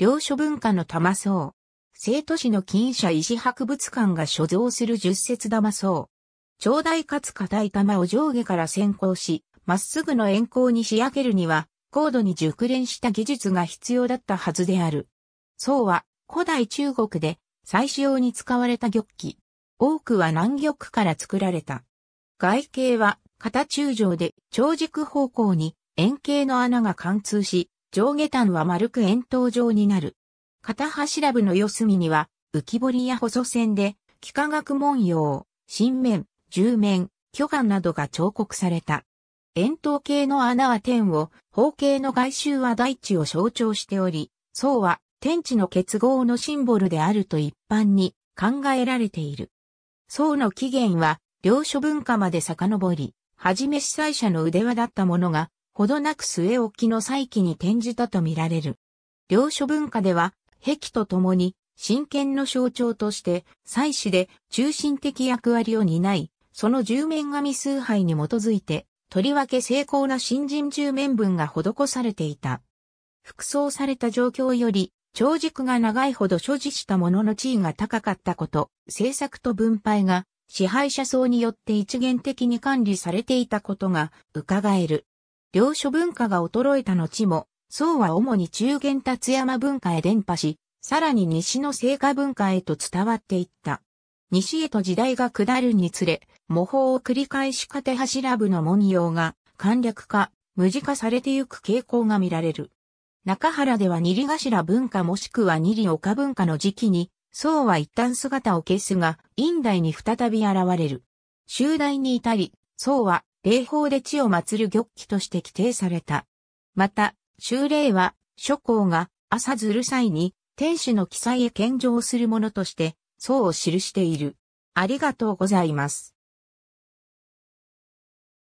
領書文化の玉層。生徒市の金社石博物館が所蔵する十節玉層。長大かつ硬い玉を上下から先行し、まっすぐの円光に仕上げるには、高度に熟練した技術が必要だったはずである。層は、古代中国で、最使用に使われた玉器。多くは南玉から作られた。外形は、型中上で、長軸方向に、円形の穴が貫通し、上下端は丸く円筒状になる。片柱部の四隅には、浮き彫や細線で、幾何学文様、新面、十面、巨岩などが彫刻された。円筒形の穴は天を、方形の外周は大地を象徴しており、層は天地の結合のシンボルであると一般に考えられている。層の起源は、領書文化まで遡り、はじめ主催者の腕輪だったものが、ほどなく末置きの再起に転じたとみられる。領書文化では、壁とともに、神剣の象徴として、祭祀で中心的役割を担い、その十面神崇拝に基づいて、とりわけ精巧な新人十面分が施されていた。服装された状況より、長軸が長いほど所持したものの地位が高かったこと、政策と分配が支配者層によって一元的に管理されていたことが伺える。領書文化が衰えた後も、宋は主に中原達山文化へ伝播し、さらに西の聖火文化へと伝わっていった。西へと時代が下るにつれ、模倣を繰り返し片柱部の文様が簡略化、無事化されてゆく傾向が見られる。中原では二里頭文化もしくは二里丘文化の時期に、宋は一旦姿を消すが、院内に再び現れる。集大に至り、宋は礼法で地を祀る玉器として規定された。また、修礼は、諸侯が朝ずる際に、天使の記載へ献上するものとして、そうを記している。ありがとうございます。